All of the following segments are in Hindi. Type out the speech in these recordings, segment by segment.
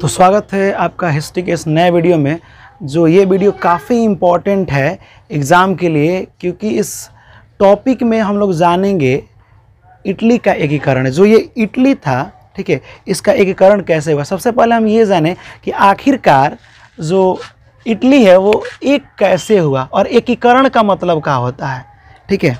तो स्वागत है आपका हिस्ट्री के इस नए वीडियो में जो ये वीडियो काफ़ी इम्पॉर्टेंट है एग्ज़ाम के लिए क्योंकि इस टॉपिक में हम लोग जानेंगे इटली का एकीकरण जो ये इटली था ठीक है इसका एकीकरण कैसे हुआ सबसे पहले हम ये जाने कि आखिरकार जो इटली है वो एक कैसे हुआ और एकीकरण का मतलब क्या होता है ठीक है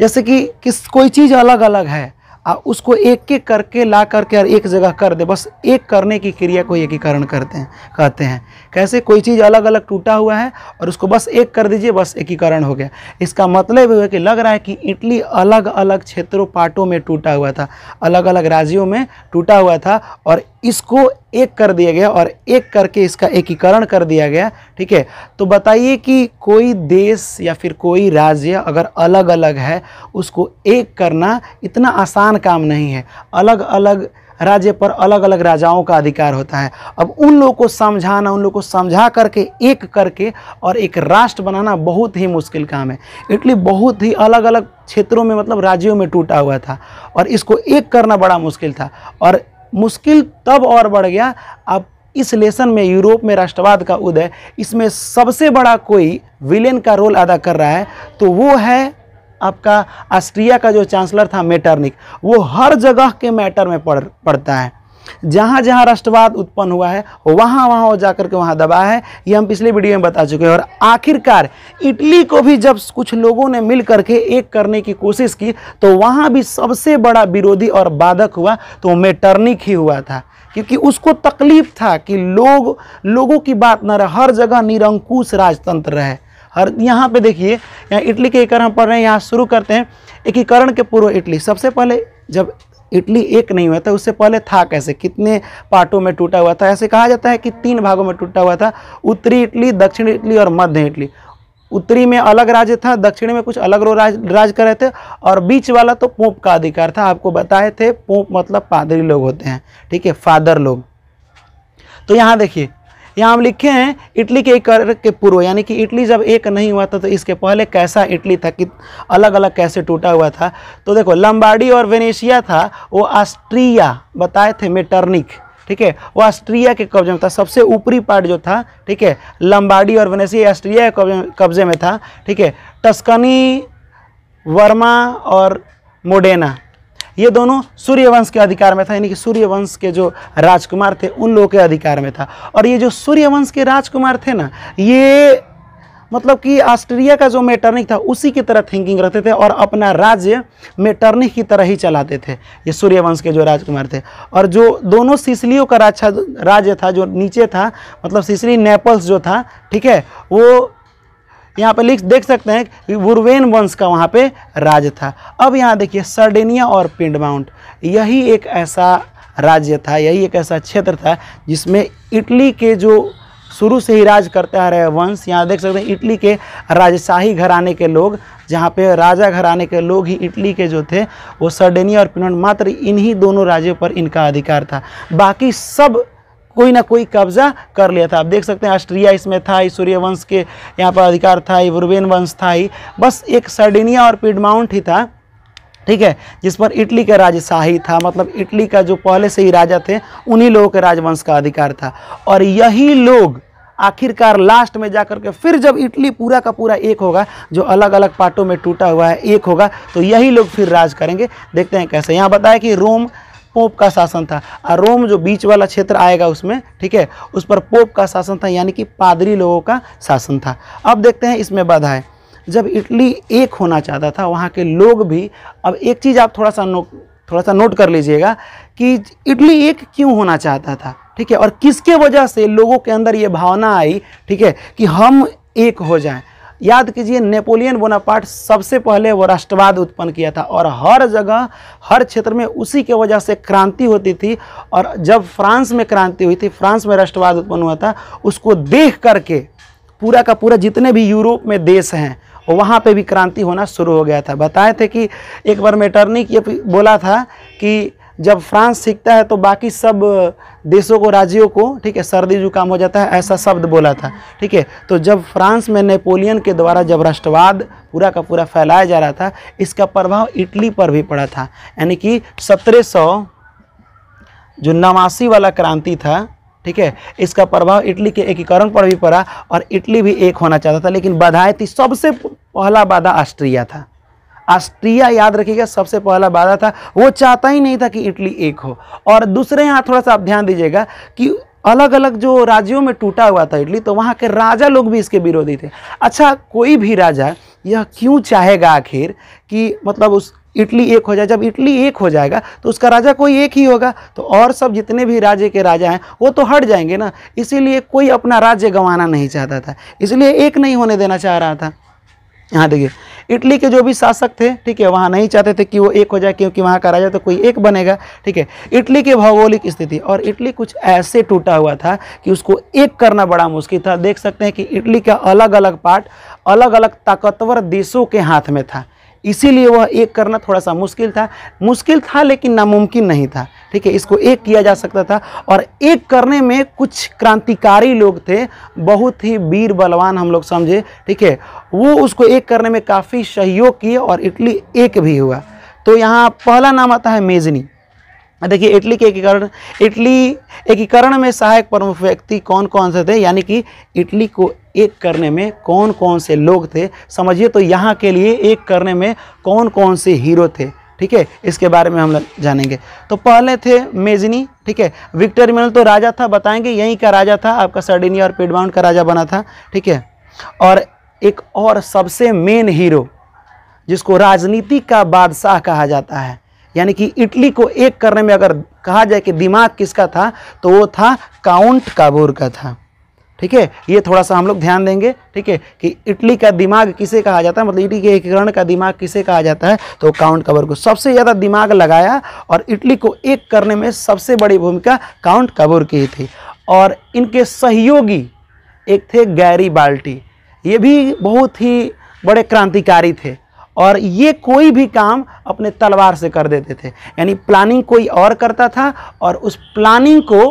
जैसे कि किस कोई चीज़ अलग अलग है आ उसको एक एक करके ला करके और एक जगह कर दे बस एक करने की क्रिया को एकीकरण करते हैं कहते हैं कैसे कोई चीज़ अलग अलग टूटा हुआ है और उसको बस एक कर दीजिए बस एकीकरण हो गया इसका मतलब है कि लग रहा है कि इटली अलग अलग क्षेत्रों पार्टों में टूटा हुआ था अलग अलग राज्यों में टूटा हुआ था और इसको एक कर दिया गया और एक करके इसका एकीकरण कर दिया गया ठीक है तो बताइए कि कोई देश या फिर कोई राज्य अगर अलग अलग है उसको एक करना इतना आसान काम नहीं है अलग अलग राज्य पर अलग अलग राजाओं का अधिकार होता है अब उन लोगों को समझाना उन लोगों को समझा करके एक करके और एक राष्ट्र बनाना बहुत ही मुश्किल काम है इटली बहुत ही अलग अलग क्षेत्रों में मतलब राज्यों में टूटा हुआ था और इसको एक करना बड़ा मुश्किल था और मुश्किल तब और बढ़ गया अब इस लेसन में यूरोप में राष्ट्रवाद का उदय इसमें सबसे बड़ा कोई विलेन का रोल अदा कर रहा है तो वो है आपका ऑस्ट्रिया का जो चांसलर था मेटरनिक वो हर जगह के मैटर में पढ़ पड़ता है जहाँ जहाँ राष्ट्रवाद उत्पन्न हुआ है वहाँ वहाँ वो जाकर के वहाँ दबा है ये हम पिछले वीडियो में बता चुके हैं और आखिरकार इटली को भी जब कुछ लोगों ने मिल करके एक करने की कोशिश की तो वहाँ भी सबसे बड़ा विरोधी और बाधक हुआ तो मेटर्निक ही हुआ था क्योंकि उसको तकलीफ था कि लोग लोगों की बात ना रहे हर जगह निरंकुश राजतंत्र रहे हर यहाँ पे देखिए यहाँ इटली के एक हम पढ़ रहे हैं यहाँ शुरू करते हैं एकीकरण के पूर्व इटली सबसे पहले जब इटली एक नहीं हुआ था उससे पहले था कैसे कितने पार्टों में टूटा हुआ था ऐसे कहा जाता है कि तीन भागों में टूटा हुआ था उत्तरी इटली दक्षिण इटली और मध्य इटली उत्तरी में अलग राज्य था दक्षिण में कुछ अलग राज राज कर रहे थे और बीच वाला तो पोप का अधिकार था आपको बताए थे पोप मतलब पादरी लोग होते हैं ठीक है फादर लोग तो यहाँ देखिए यहाँ हम लिखे हैं इटली के एक के पूर्व यानी कि इटली जब एक नहीं हुआ था तो इसके पहले कैसा इटली था कि अलग अलग कैसे टूटा हुआ था तो देखो लंबाडी और वेनेशिया था वो आस्ट्रिया बताए थे मेटर्निक ठीक है वो ऑस्ट्रिया के कब्जे में था सबसे ऊपरी पार्ट जो था ठीक है लंबाडी और वेनेशिया ऑस्ट्रिया के कब्जे में था ठीक है टस्कनी वर्मा और मोडेना ये दोनों सूर्यवंश के अधिकार में था यानी कि सूर्यवंश के जो राजकुमार थे उन लोगों के अधिकार में था और ये जो सूर्यवंश के राजकुमार थे ना ये मतलब कि ऑस्ट्रिया का जो मेटर्निक था उसी की तरह थिंकिंग रखते थे और अपना राज्य मेटर्निक की तरह ही चलाते थे ये सूर्यवंश के जो राजकुमार थे और जो दोनों सिसलियों का राज्य था जो नीचे था मतलब सिसली नेपल्स जो था ठीक है वो यहाँ पे लिख देख सकते हैं कि वुरवेन वंश का वहाँ पे राज था अब यहाँ देखिए सर्डेनिया और पिंड माउंट यही एक ऐसा राज्य था यही एक ऐसा क्षेत्र था जिसमें इटली के जो शुरू से ही राज करते आ रहे वंश यहाँ देख सकते हैं इटली के राजशाही घराने के लोग जहाँ पे राजा घराने के लोग ही इटली के जो थे वो सर्डेनिया और पिनोन मात्र इन्हीं दोनों राज्यों पर इनका अधिकार था बाकी सब कोई ना कोई कब्जा कर लिया था आप देख सकते हैं ऑस्ट्रिया इसमें था ही वंश के यहाँ पर अधिकार था ही बुरबेन वंश था ही बस एक सर्डिनिया और पिडमाउंट ही था ठीक है जिस पर इटली का राजशाही था मतलब इटली का जो पहले से ही राजा थे उन्हीं लोगों के राजवंश का अधिकार था और यही लोग आखिरकार लास्ट में जाकर के फिर जब इटली पूरा का पूरा एक होगा जो अलग अलग पार्टों में टूटा हुआ है एक होगा तो यही लोग फिर राज करेंगे देखते हैं कैसे यहाँ बताया कि रोम पोप का शासन था और रोम जो बीच वाला क्षेत्र आएगा उसमें ठीक है उस पर पोप का शासन था यानी कि पादरी लोगों का शासन था अब देखते हैं इसमें बाधाएँ जब इटली एक होना चाहता था वहाँ के लोग भी अब एक चीज़ आप थोड़ा सा नो थोड़ा सा नोट कर लीजिएगा कि इटली एक क्यों होना चाहता था ठीक है और किसके वजह से लोगों के अंदर ये भावना आई ठीक है कि हम एक हो जाएं याद कीजिए नेपोलियन बोनापार्ट सबसे पहले वो राष्ट्रवाद उत्पन्न किया था और हर जगह हर क्षेत्र में उसी के वजह से क्रांति होती थी और जब फ्रांस में क्रांति हुई थी फ्रांस में राष्ट्रवाद उत्पन्न हुआ था उसको देख करके पूरा का पूरा जितने भी यूरोप में देश हैं वहाँ पे भी क्रांति होना शुरू हो गया था बताए थे कि एक बार मेटर्निक ये बोला था कि जब फ्रांस सीखता है तो बाकी सब देशों को राज्यों को ठीक है सर्दी जुकाम हो जाता है ऐसा शब्द बोला था ठीक है तो जब फ्रांस में नेपोलियन के द्वारा जब राष्ट्रवाद पूरा का पूरा फैलाया जा रहा था इसका प्रभाव इटली पर भी पड़ा था यानी कि सत्रह जो नवासी वाला क्रांति था ठीक है इसका प्रभाव इटली के एकीकरण पर भी पड़ा और इटली भी एक होना चाहता था लेकिन बाधाएं थी सबसे पहला बाधा ऑस्ट्रिया था ऑस्ट्रिया याद रखिएगा सबसे पहला वादा था वो चाहता ही नहीं था कि इटली एक हो और दूसरे यहाँ थोड़ा सा आप ध्यान दीजिएगा कि अलग अलग जो राज्यों में टूटा हुआ था इटली तो वहाँ के राजा लोग भी इसके विरोधी थे अच्छा कोई भी राजा यह क्यों चाहेगा आखिर कि मतलब उस इटली एक हो जाए जब इटली एक हो जाएगा तो उसका राजा कोई एक ही होगा तो और सब जितने भी राज्य के राजा हैं वो तो हट जाएंगे ना इसीलिए कोई अपना राज्य गंवाना नहीं चाहता था इसलिए एक नहीं होने देना चाह रहा था यहाँ देखिए इटली के जो भी शासक थे ठीक है वहाँ नहीं चाहते थे कि वो एक हो जाए क्योंकि वहाँ का राजा तो कोई एक बनेगा ठीक है इटली की भौगोलिक स्थिति और इटली कुछ ऐसे टूटा हुआ था कि उसको एक करना बड़ा मुश्किल था देख सकते हैं कि इटली का अलग अलग पार्ट अलग अलग ताकतवर देशों के हाथ में था इसीलिए वह एक करना थोड़ा सा मुश्किल था मुश्किल था लेकिन नामुमकिन नहीं था ठीक है इसको एक किया जा सकता था और एक करने में कुछ क्रांतिकारी लोग थे बहुत ही वीर बलवान हम लोग समझे ठीक है वो उसको एक करने में काफ़ी सहयोग किए और इटली एक भी हुआ तो यहाँ पहला नाम आता है मेजनी देखिए इटली के एकीकरण इटली एकीकरण में सहायक प्रमुख व्यक्ति कौन कौन से थे यानी कि इटली को एक करने में कौन कौन से लोग थे समझिए तो यहाँ के लिए एक करने में कौन कौन से हीरो थे ठीक है इसके बारे में हम लोग जानेंगे तो पहले थे मेजनी ठीक है विक्टर इमेनुअल तो राजा था बताएंगे यहीं का राजा था आपका सर्डिनिया और पेडमाउंट का राजा बना था ठीक है और एक और सबसे मेन हीरो जिसको राजनीति का बादशाह कहा जाता है यानी कि इटली को एक करने में अगर कहा जाए कि दिमाग किसका था तो वो था काउंट काबूर का था ठीक है ये थोड़ा सा हम लोग ध्यान देंगे ठीक है कि इटली का दिमाग किसे कहा जाता है मतलब इटली के एकीकरण का दिमाग किसे कहा जाता है तो काउंट काबूर को सबसे ज़्यादा दिमाग लगाया और इटली को एक करने में सबसे बड़ी भूमिका काउंट काबूर की थी और इनके सहयोगी एक थे गैरी बाल्टी ये भी बहुत ही बड़े क्रांतिकारी थे और ये कोई भी काम अपने तलवार से कर देते थे यानी प्लानिंग कोई और करता था और उस प्लानिंग को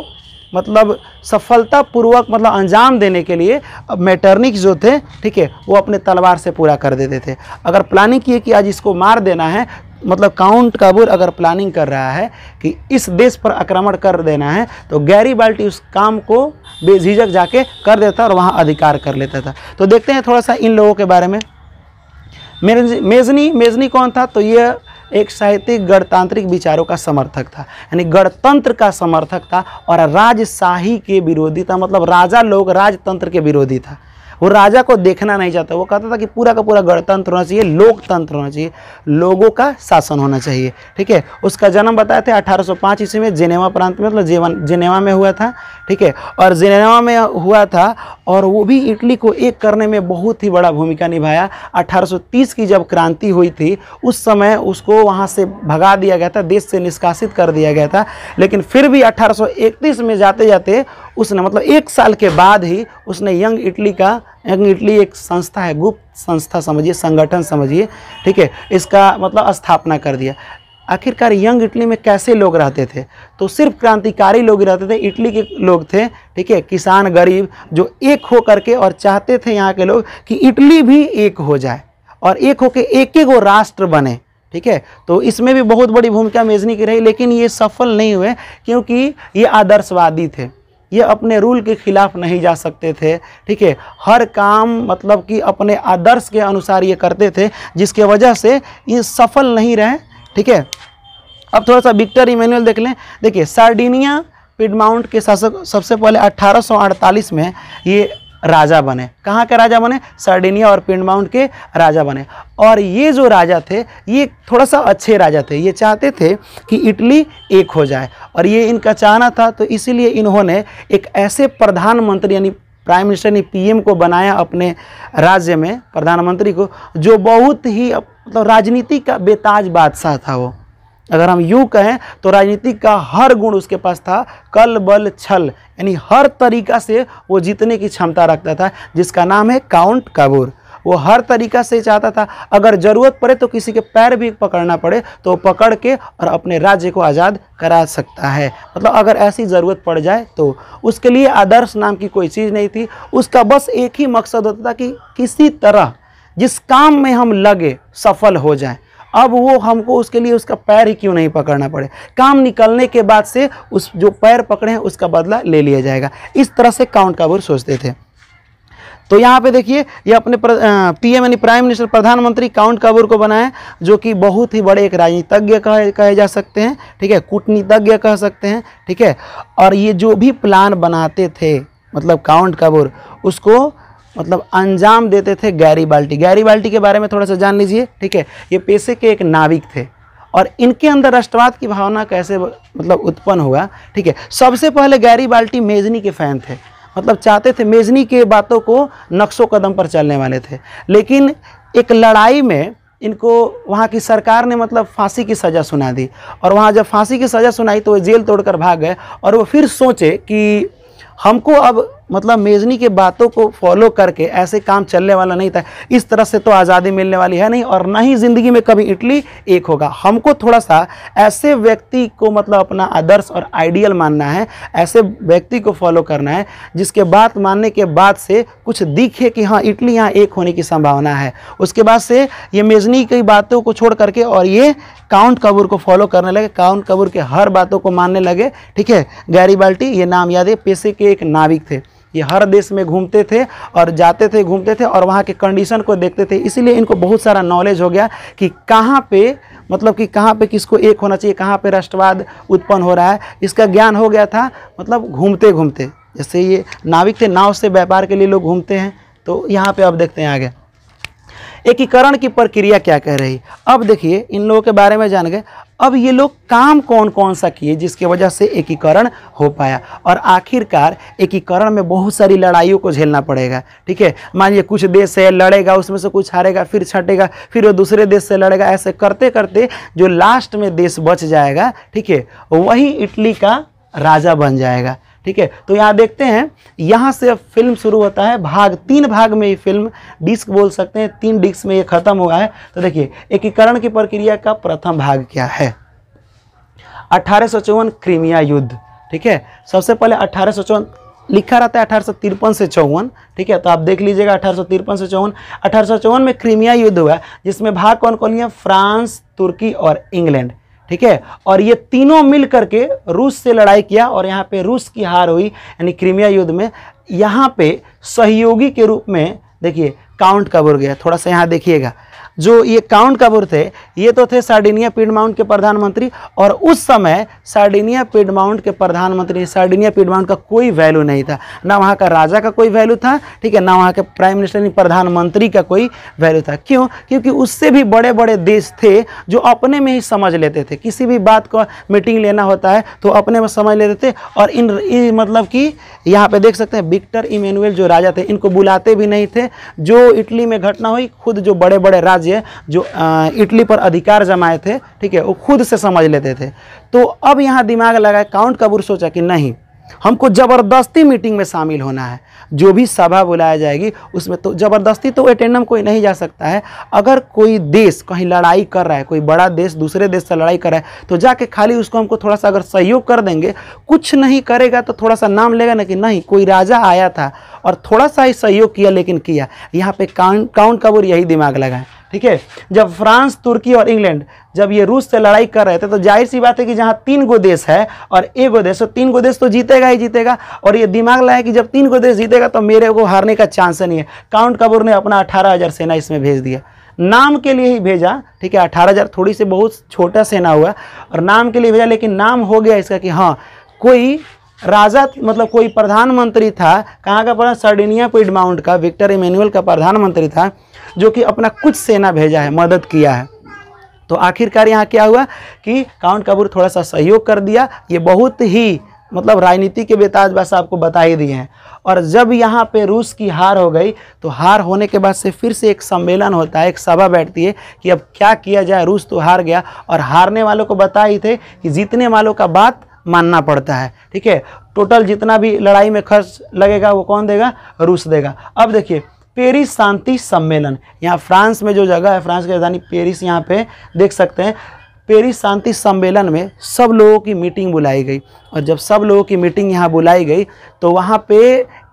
मतलब सफलतापूर्वक मतलब अंजाम देने के लिए अब मैटर्निक्स जो थे ठीक है वो अपने तलवार से पूरा कर देते थे अगर प्लानिंग की कि आज इसको मार देना है मतलब काउंट काबुर अगर प्लानिंग कर रहा है कि इस देश पर आक्रमण कर देना है तो गैरी बाल्टी उस काम को बेझिझक जाके कर देता और वहाँ अधिकार कर लेता था तो देखते हैं थोड़ा सा इन लोगों के बारे में मेजनी मेजनी कौन था तो यह एक साहित्यिक गणतांत्रिक विचारों का समर्थक था यानी गणतंत्र का समर्थक था और राजशाही के विरोधी था मतलब राजा लोग राजतंत्र के विरोधी था वो राजा को देखना नहीं चाहता वो कहता था कि पूरा का पूरा गणतंत्र होना चाहिए लोकतंत्र होना चाहिए लोगों का शासन होना चाहिए ठीक है उसका जन्म बताया थे 1805 ईस्वी में जेनेवा प्रांत में मतलब जेवन जेनेवा में हुआ था ठीक है और जेनेवा में हुआ था और वो भी इटली को एक करने में बहुत ही बड़ा भूमिका निभाया 1830 की जब क्रांति हुई थी उस समय उसको वहाँ से भगा दिया गया था देश से निष्कासित कर दिया गया था लेकिन फिर भी इकतीस में जाते जाते उसने मतलब एक साल के बाद ही उसने यंग इटली का यंग इटली एक संस्था है गुप्त संस्था समझिए संगठन समझिए ठीक है इसका मतलब स्थापना कर दिया आखिरकार यंग इटली में कैसे लोग रहते थे तो सिर्फ क्रांतिकारी लोग ही रहते थे इटली के लोग थे ठीक है किसान गरीब जो एक हो करके और चाहते थे यहाँ के लोग कि इटली भी एक हो जाए और एक होकर एक एक वो राष्ट्र बने ठीक है तो इसमें भी बहुत बड़ी भूमिका मेजनी की रही लेकिन ये सफल नहीं हुए क्योंकि ये आदर्शवादी थे ये अपने रूल के खिलाफ नहीं जा सकते थे ठीक है हर काम मतलब कि अपने आदर्श के अनुसार ये करते थे जिसके वजह से ये सफल नहीं रहे ठीक है अब थोड़ा सा विक्टर इमेनुअल देख लें देखिए सार्डिनिया पिडमाउंट के शासक सबसे पहले 1848 में ये राजा बने कहाँ के राजा बने सर्डिनिया और पिंडमाउंट के राजा बने और ये जो राजा थे ये थोड़ा सा अच्छे राजा थे ये चाहते थे कि इटली एक हो जाए और ये इनका चाहना था तो इसीलिए इन्होंने एक ऐसे प्रधानमंत्री यानी प्राइम मिनिस्टर ने पीएम को बनाया अपने राज्य में प्रधानमंत्री को जो बहुत ही मतलब राजनीति का बेताज बादशाह था वो अगर हम यूँ कहें तो राजनीति का हर गुण उसके पास था कल बल छल यानी हर तरीका से वो जीतने की क्षमता रखता था जिसका नाम है काउंट काबूर वो हर तरीका से चाहता था अगर ज़रूरत पड़े तो किसी के पैर भी पकड़ना पड़े तो पकड़ के और अपने राज्य को आज़ाद करा सकता है मतलब अगर ऐसी ज़रूरत पड़ जाए तो उसके लिए आदर्श नाम की कोई चीज़ नहीं थी उसका बस एक ही मकसद होता था कि किसी तरह जिस काम में हम लगे सफल हो जाएं अब वो हमको उसके लिए उसका पैर ही क्यों नहीं पकड़ना पड़े काम निकलने के बाद से उस जो पैर पकड़े हैं उसका बदला ले लिया जाएगा इस तरह से काउंट काबूर सोचते थे तो यहाँ पे देखिए ये अपने पीएम यानी प्राइम मिनिस्टर प्रधानमंत्री काउंट काबूर को बनाए जो कि बहुत ही बड़े एक राजनीतिज्ञ कह कहे जा सकते हैं ठीक है कूटनीतिज्ञ कह सकते हैं ठीक है और ये जो भी प्लान बनाते थे मतलब काउंट काबूर उसको मतलब अंजाम देते थे गैरी बाल्टी गैरी बाल्टी के बारे में थोड़ा सा जान लीजिए ठीक है ये पेशे के एक नाविक थे और इनके अंदर राष्ट्रवाद की भावना कैसे मतलब उत्पन्न हुआ ठीक है सबसे पहले गैरी बाल्टी मेजनी के फ़ैन थे मतलब चाहते थे मेजनी के बातों को नक्शो कदम पर चलने वाले थे लेकिन एक लड़ाई में इनको वहाँ की सरकार ने मतलब फांसी की सज़ा सुना दी और वहाँ जब फांसी की सज़ा सुनाई तो वो जेल तोड़कर भाग गए और वो फिर सोचे कि हमको अब मतलब मेजनी के बातों को फॉलो करके ऐसे काम चलने वाला नहीं था इस तरह से तो आज़ादी मिलने वाली है नहीं और ना ही ज़िंदगी में कभी इटली एक होगा हमको थोड़ा सा ऐसे व्यक्ति को मतलब अपना आदर्श और आइडियल मानना है ऐसे व्यक्ति को फॉलो करना है जिसके बात मानने के बाद से कुछ दिखे कि हाँ इटली यहाँ एक होने की संभावना है उसके बाद से ये मेजनी की बातों को छोड़ करके और ये काउंट कबूर को फॉलो करने लगे काउंट कबूर के हर बातों को मानने लगे ठीक है गैरी बाल्टी ये नाम याद है पेशे के एक नाविक थे ये हर देश में घूमते थे और जाते थे घूमते थे और वहाँ के कंडीशन को देखते थे इसीलिए इनको बहुत सारा नॉलेज हो गया कि कहाँ पे मतलब कि कहाँ पे किसको एक होना चाहिए कहाँ पे राष्ट्रवाद उत्पन्न हो रहा है इसका ज्ञान हो गया था मतलब घूमते घूमते जैसे ये नाविक थे नाव से व्यापार के लिए लोग घूमते हैं तो यहाँ पे अब देखते हैं आगे एकीकरण की प्रक्रिया क्या कह रही अब देखिए इन लोगों के बारे में जान गए अब ये लोग काम कौन कौन सा किए जिसके वजह से एकीकरण हो पाया और आखिरकार एकीकरण में बहुत सारी लड़ाइयों को झेलना पड़ेगा ठीक है मानिए कुछ देश से लड़ेगा उसमें से कुछ हारेगा फिर छटेगा फिर वो दूसरे देश से लड़ेगा ऐसे करते करते जो लास्ट में देश बच जाएगा ठीक है वही इटली का राजा बन जाएगा ठीक है तो यहाँ देखते हैं यहाँ से फिल्म शुरू होता है भाग तीन भाग में ये फिल्म डिस्क बोल सकते हैं तीन डिस्क में ये खत्म हुआ है तो देखिए एकीकरण की प्रक्रिया का प्रथम भाग क्या है अठारह क्रीमिया युद्ध ठीक है सबसे पहले अठारह लिखा रहता है अठारह से चौवन ठीक है तो आप देख लीजिएगा अठारह से चौवन अठारह में क्रीमिया युद्ध हुआ जिसमें भाग कौन कौन लिया फ्रांस तुर्की और इंग्लैंड ठीक है और ये तीनों मिल करके रूस से लड़ाई किया और यहाँ पे रूस की हार हुई यानी क्रीमिया युद्ध में यहाँ पे सहयोगी के रूप में देखिए काउंट कबूर गया थोड़ा सा यहाँ देखिएगा जो ये काउंट कबूर थे ये तो थे सार्डिनिया पीडमाउंट के प्रधानमंत्री और उस समय सार्डिनिया पीडमाउंट के प्रधानमंत्री सार्डिनिया पीडमाउंट का कोई वैल्यू नहीं था ना वहाँ का राजा का कोई वैल्यू था ठीक है ना वहाँ के प्राइम मिनिस्टर यानी प्रधानमंत्री का कोई वैल्यू था क्यों क्योंकि उससे भी बड़े बड़े देश थे जो अपने में ही समझ लेते थे किसी भी बात को मीटिंग लेना होता है तो अपने में समझ लेते थे और इन, मतलब कि यहाँ पर देख सकते हैं विक्टर इमेनुअल जो राजा थे इनको बुलाते भी नहीं थे जो इटली में घटना हुई खुद जो बड़े बड़े राज्य जो इटली पर अधिकार जमाए थे ठीक है वो खुद से समझ लेते थे तो अब यहाँ दिमाग लगाए काउंट कबूर सोचा कि नहीं हमको ज़बरदस्ती मीटिंग में शामिल होना है जो भी सभा बुलाया जाएगी उसमें तो ज़बरदस्ती तो एटेंडम कोई नहीं जा सकता है अगर कोई देश कहीं लड़ाई कर रहा है कोई बड़ा देश दूसरे देश से लड़ाई कर रहा है तो जाके खाली उसको हमको थोड़ा सा अगर सहयोग कर देंगे कुछ नहीं करेगा तो थोड़ा सा नाम लेगा ना कि नहीं कोई राजा आया था और थोड़ा सा ही सहयोग किया लेकिन किया यहाँ पे काउंट काउंट कबूर यही दिमाग लगाए ठीक है जब फ्रांस तुर्की और इंग्लैंड जब ये रूस से लड़ाई कर रहे थे तो जाहिर सी बात है कि जहाँ तीन गो देश है और एक गो देश तो तीन गो देश तो जीतेगा ही जीतेगा और ये दिमाग लाया कि जब तीन गो देश जीतेगा तो मेरे को हारने का चांस नहीं है काउंट कपूर ने अपना अठारह हज़ार सेना इसमें भेज दिया नाम के लिए ही भेजा ठीक है अठारह हज़ार थोड़ी सी बहुत छोटा सेना हुआ और नाम के लिए भेजा लेकिन नाम हो गया इसका कि हाँ कोई राजा मतलब कोई प्रधानमंत्री था कहाँ का पड़ा सर्डिनिया माउंट का विक्टर इमेनुअल का प्रधानमंत्री था जो कि अपना कुछ सेना भेजा है मदद किया है तो आखिरकार यहाँ क्या हुआ कि काउंट कबूर थोड़ा सा सहयोग कर दिया ये बहुत ही मतलब राजनीति के बेताज बस आपको बता ही दिए हैं और जब यहाँ पे रूस की हार हो गई तो हार होने के बाद से फिर से एक सम्मेलन होता है एक सभा बैठती है कि अब क्या किया जाए रूस तो हार गया और हारने वालों को बता ही थे कि जीतने वालों का बात मानना पड़ता है ठीक है टोटल जितना भी लड़ाई में खर्च लगेगा वो कौन देगा रूस देगा अब देखिए पेरिस शांति सम्मेलन यहाँ फ्रांस में जो जगह है फ्रांस की राजधानी पेरिस यहाँ पे देख सकते हैं पेरिस शांति सम्मेलन में सब लोगों की मीटिंग बुलाई गई और जब सब लोगों की मीटिंग यहाँ बुलाई गई तो वहाँ पे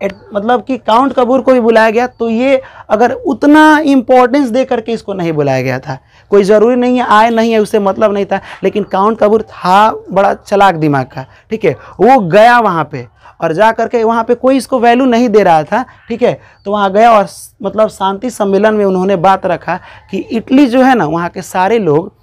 मतलब कि काउंट कपूर को भी बुलाया गया तो ये अगर उतना इम्पोर्टेंस दे करके इसको नहीं बुलाया गया था कोई ज़रूरी नहीं है आए नहीं है उससे मतलब नहीं था लेकिन काउंट कपूर था बड़ा चलाक दिमाग का ठीक है वो गया वहाँ पे और जा करके वहाँ पे कोई इसको वैल्यू नहीं दे रहा था ठीक है तो वहाँ गया और मतलब शांति सम्मेलन में उन्होंने बात रखा कि इटली जो है ना वहाँ के सारे लोग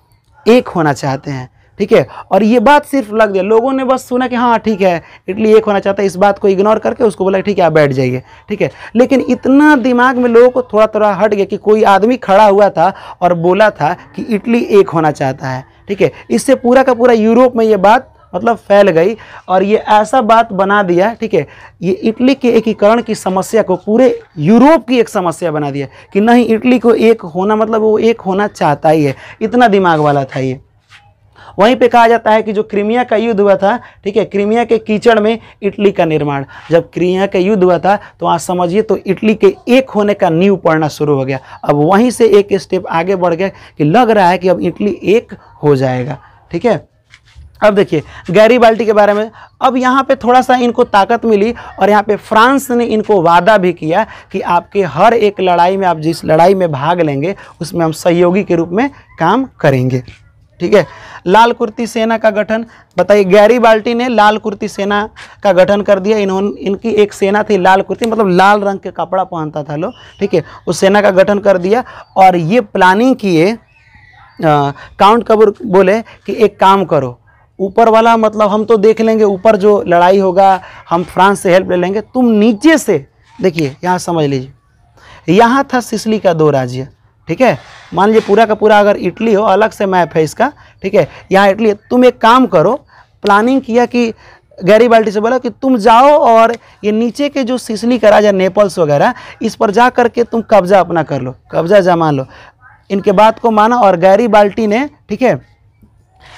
एक होना चाहते हैं ठीक है और ये बात सिर्फ लग दिया लोगों ने बस सुना कि हाँ ठीक है इटली एक होना चाहता है इस बात को इग्नोर करके उसको बोला ठीक है आप बैठ जाइए ठीक है लेकिन इतना दिमाग में लोगों को थोड़ा थोड़ा हट गया कि कोई आदमी खड़ा हुआ था और बोला था कि इटली एक होना चाहता है ठीक है इससे पूरा का पूरा यूरोप में ये बात मतलब फैल गई और ये ऐसा बात बना दिया ठीक है ये इटली के एकीकरण की समस्या को पूरे यूरोप की एक समस्या बना दिया कि नहीं इटली को एक होना मतलब वो एक होना चाहता ही है इतना दिमाग वाला था ये वहीं पे कहा जाता है कि जो क्रीमिया का युद्ध हुआ था ठीक है क्रीमिया के कीचड़ में इटली का निर्माण जब क्रीमिया का युद्ध हुआ था तो आप समझिए तो इटली के एक होने का नींव पड़ना शुरू हो गया अब वहीं से एक स्टेप आगे बढ़ गया कि लग रहा है कि अब इटली एक हो जाएगा ठीक है अब देखिए गैरी बाल्टी के बारे में अब यहाँ पे थोड़ा सा इनको ताकत मिली और यहाँ पे फ्रांस ने इनको वादा भी किया कि आपके हर एक लड़ाई में आप जिस लड़ाई में भाग लेंगे उसमें हम सहयोगी के रूप में काम करेंगे ठीक है लाल कुर्ती सेना का गठन बताइए गैरी बाल्टी ने लाल कुर्ती सेना का गठन कर दिया इन्होंने इनकी एक सेना थी लाल कुर्ती मतलब लाल रंग के कपड़ा पहनता था लोग ठीक है उस सेना का गठन कर दिया और ये प्लानिंग किए काउंट कबूर बोले कि एक काम करो ऊपर वाला मतलब हम तो देख लेंगे ऊपर जो लड़ाई होगा हम फ्रांस से हेल्प ले लेंगे तुम नीचे से देखिए यहाँ समझ लीजिए यहाँ था सिसली का दो राज्य ठीक है मान लीजिए पूरा का पूरा अगर इटली हो अलग से मैप है इसका ठीक है यहाँ इटली है तुम एक काम करो प्लानिंग किया कि गैरी बाल्टी से बोला कि तुम जाओ और ये नीचे के जो सिसली का राजा नेपल्स वगैरह इस पर जा करके तुम कब्जा अपना कर लो कब्जा जमा लो इनके बात को माना और गैरी बाल्टी ने ठीक है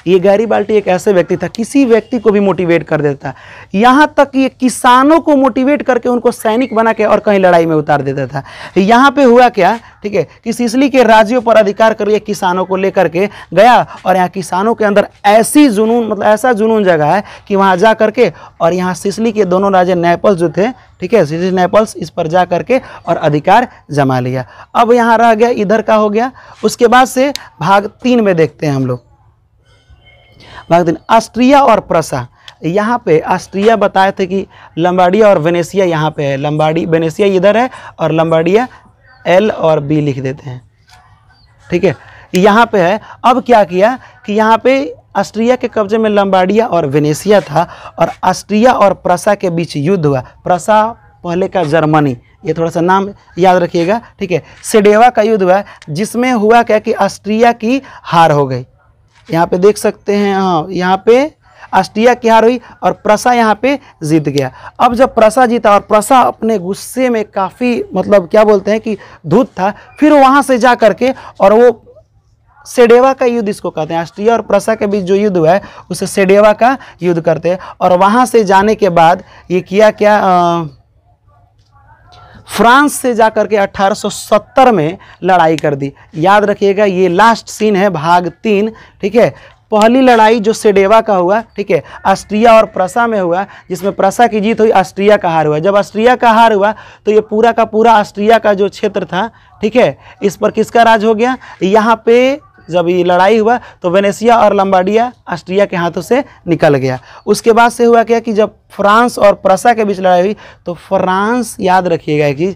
ये बाल्टी एक ऐसे व्यक्ति था किसी व्यक्ति को भी मोटिवेट कर देता यहाँ तक ये किसानों को मोटिवेट करके उनको सैनिक बना के और कहीं लड़ाई में उतार देता था यहाँ पे हुआ क्या ठीक है कि सिसली के राज्यों पर अधिकार करिए किसानों को लेकर के गया और यहाँ किसानों के अंदर ऐसी जुनून मतलब ऐसा जुनून जगह है कि वहाँ जा करके और यहाँ सिसली के दोनों राजे नेपल्स जो थे ठीक है सिसली नेपल्स इस पर जा करके और अधिकार जमा लिया अब यहाँ रह गया इधर का हो गया उसके बाद से भाग तीन में देखते हैं हम लोग भाग ऑस्ट्रिया और प्रसा यहाँ पे ऑस्ट्रिया बताए थे कि लम्बाडिया और वेनेसिया यहाँ पे है लम्बाडी वेनेसिया इधर है और लम्बाडिया एल और बी लिख देते हैं ठीक है यहाँ पे है अब क्या किया कि यहाँ पे ऑस्ट्रिया के कब्जे में लम्बाडिया और वेनेसिया था और ऑस्ट्रिया और प्रसा के बीच युद्ध हुआ प्रसा पहले का जर्मनी ये थोड़ा सा नाम याद रखिएगा ठीक है सिडेवा का युद्ध हुआ जिसमें हुआ क्या कि ऑस्ट्रिया की हार हो गई यहाँ पे देख सकते हैं हाँ यहाँ पे अष्टिया की हार हुई और प्रसा यहाँ पे जीत गया अब जब प्रसा जीता और प्रसा अपने गुस्से में काफ़ी मतलब क्या बोलते हैं कि धूत था फिर वहाँ से जा करके और वो सेडेवा का युद्ध इसको कहते हैं अस्टिया और प्रसा के बीच जो युद्ध हुआ है उसे सेडेवा का युद्ध करते हैं और वहाँ से जाने के बाद ये किया क्या आ, फ्रांस से जा कर के 1870 में लड़ाई कर दी याद रखिएगा ये लास्ट सीन है भाग तीन ठीक है पहली लड़ाई जो सेडेवा का हुआ ठीक है ऑस्ट्रिया और प्रसा में हुआ जिसमें प्रसा की जीत हुई ऑस्ट्रिया का हार हुआ जब ऑस्ट्रिया का हार हुआ तो ये पूरा का पूरा ऑस्ट्रिया का जो क्षेत्र था ठीक है इस पर किसका राज हो गया यहाँ पे जब ये लड़ाई हुआ तो वेनेसिया और लम्बाडिया ऑस्ट्रिया के हाथों से निकल गया उसके बाद से हुआ क्या कि जब फ्रांस और प्रसा के बीच लड़ाई हुई तो फ्रांस याद रखिएगा कि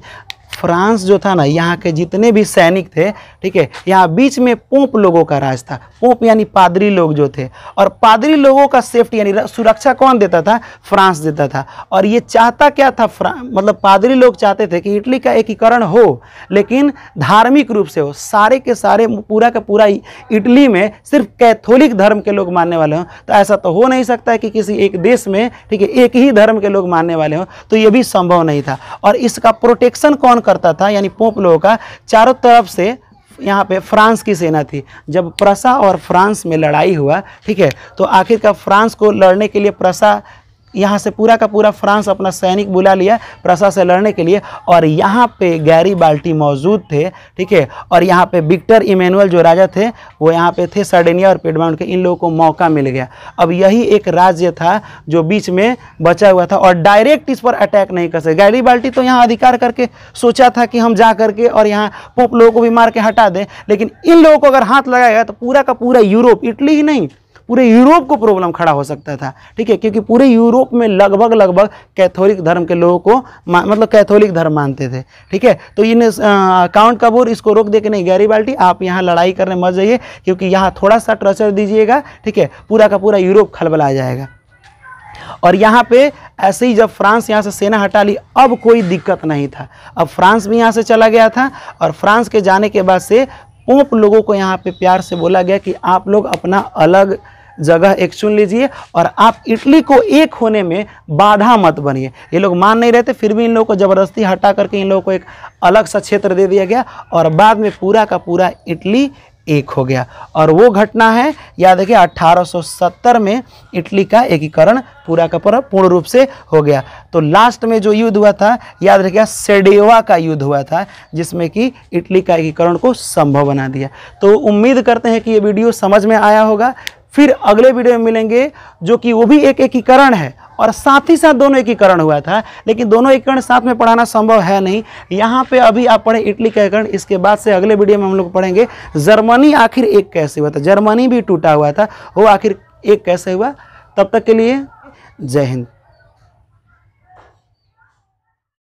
फ्रांस जो था ना यहाँ के जितने भी सैनिक थे ठीक है यहाँ बीच में पोप लोगों का राज था पोप यानी पादरी लोग जो थे और पादरी लोगों का सेफ्टी यानी सुरक्षा कौन देता था फ्रांस देता था और ये चाहता क्या था मतलब पादरी लोग चाहते थे कि इटली का एकीकरण हो लेकिन धार्मिक रूप से हो सारे के सारे पूरा का पूरा इटली में सिर्फ कैथोलिक धर्म के लोग मानने वाले हों तो ऐसा तो हो नहीं सकता है कि किसी एक देश में ठीक है एक ही धर्म के लोग मानने वाले हों तो ये भी संभव नहीं था और इसका प्रोटेक्शन कौन करता था यानी पोप लोगों का चारों तरफ से यहाँ पे फ्रांस की सेना थी जब प्रसा और फ्रांस में लड़ाई हुआ ठीक है तो आखिरकार फ्रांस को लड़ने के लिए प्रसा यहाँ से पूरा का पूरा फ्रांस अपना सैनिक बुला लिया प्रसा से लड़ने के लिए और यहाँ पे गैरी बाल्टी मौजूद थे ठीक है और यहाँ पे विक्टर इमेनुअल जो राजा थे वो यहाँ पे थे सर्डेनिया और पेडमाउंड के इन लोगों को मौका मिल गया अब यही एक राज्य था जो बीच में बचा हुआ था और डायरेक्ट इस पर अटैक नहीं कर सके गैरी बाल्टी तो यहाँ अधिकार करके सोचा था कि हम जा करके और यहाँ पोप लोगों को भी मार के हटा दें लेकिन इन लोगों को अगर हाथ लगाया तो पूरा का पूरा यूरोप इटली ही नहीं पूरे यूरोप को प्रॉब्लम खड़ा हो सकता था ठीक है क्योंकि पूरे यूरोप में लगभग लगभग कैथोलिक धर्म के लोगों को मतलब कैथोलिक धर्म मानते थे ठीक है तो इन काउंट कपूर इसको रोक दे के नहीं गैरी बाल्टी आप यहाँ लड़ाई करने मत जाइए क्योंकि यहाँ थोड़ा सा टर्चर दीजिएगा ठीक है पूरा का पूरा यूरोप खलबला जाएगा और यहाँ पे ऐसे ही जब फ्रांस यहाँ से सेना हटा ली अब कोई दिक्कत नहीं था अब फ्रांस भी यहाँ से चला गया था और फ्रांस के जाने के बाद से पोप लोगों को यहाँ पे प्यार से बोला गया कि आप लोग अपना अलग जगह एक चुन लीजिए और आप इटली को एक होने में बाधा मत बनिए ये लोग मान नहीं रहे थे फिर भी इन लोगों को ज़बरदस्ती हटा करके इन लोगों को एक अलग सा क्षेत्र दे दिया गया और बाद में पूरा का पूरा इटली एक हो गया और वो घटना है याद रखिए 1870 में इटली का एकीकरण पूरा का पूरा पूर्ण रूप से हो गया तो लास्ट में जो युद्ध हुआ था याद रखिए सेडेवा का युद्ध हुआ था जिसमें कि इटली का एकीकरण को संभव बना दिया तो उम्मीद करते हैं कि ये वीडियो समझ में आया होगा फिर अगले वीडियो में मिलेंगे जो कि वो भी एक एकीकरण है और साथ ही साथ दोनों एकीकरण हुआ था लेकिन दोनों एकीकरण साथ में पढ़ाना संभव है नहीं यहाँ पे अभी आप पढ़े इटली का एकीकरण इसके बाद से अगले वीडियो में हम लोग पढ़ेंगे जर्मनी आखिर एक कैसे हुआ था जर्मनी भी टूटा हुआ था वो आखिर एक कैसे हुआ तब तक के लिए जय हिंद